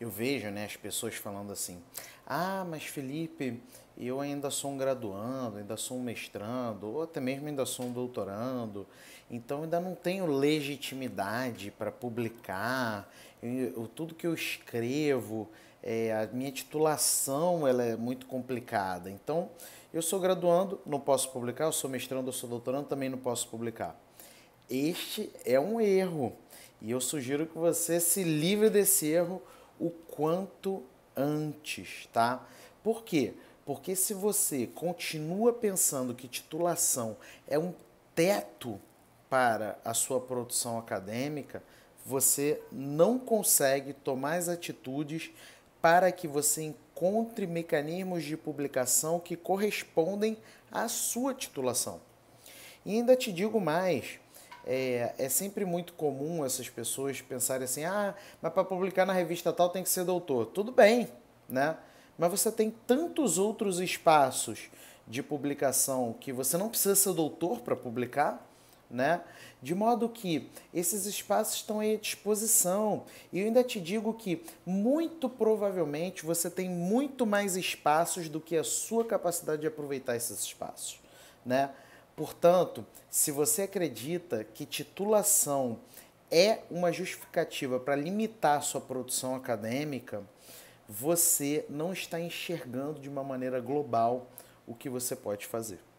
eu vejo né, as pessoas falando assim: ah, mas Felipe, eu ainda sou um graduando, ainda sou um mestrando, ou até mesmo ainda sou um doutorando, então ainda não tenho legitimidade para publicar, eu, eu, tudo que eu escrevo, é, a minha titulação ela é muito complicada. Então, eu sou graduando, não posso publicar, eu sou mestrando, eu sou doutorando, também não posso publicar. Este é um erro e eu sugiro que você se livre desse erro o quanto antes, tá? Por quê? Porque se você continua pensando que titulação é um teto para a sua produção acadêmica, você não consegue tomar as atitudes para que você encontre mecanismos de publicação que correspondem à sua titulação. E ainda te digo mais, é, é sempre muito comum essas pessoas pensarem assim: ah, mas para publicar na revista tal tem que ser doutor. Tudo bem, né? Mas você tem tantos outros espaços de publicação que você não precisa ser doutor para publicar, né? De modo que esses espaços estão aí à disposição. E eu ainda te digo que muito provavelmente você tem muito mais espaços do que a sua capacidade de aproveitar esses espaços, né? Portanto, se você acredita que titulação é uma justificativa para limitar sua produção acadêmica, você não está enxergando de uma maneira global o que você pode fazer.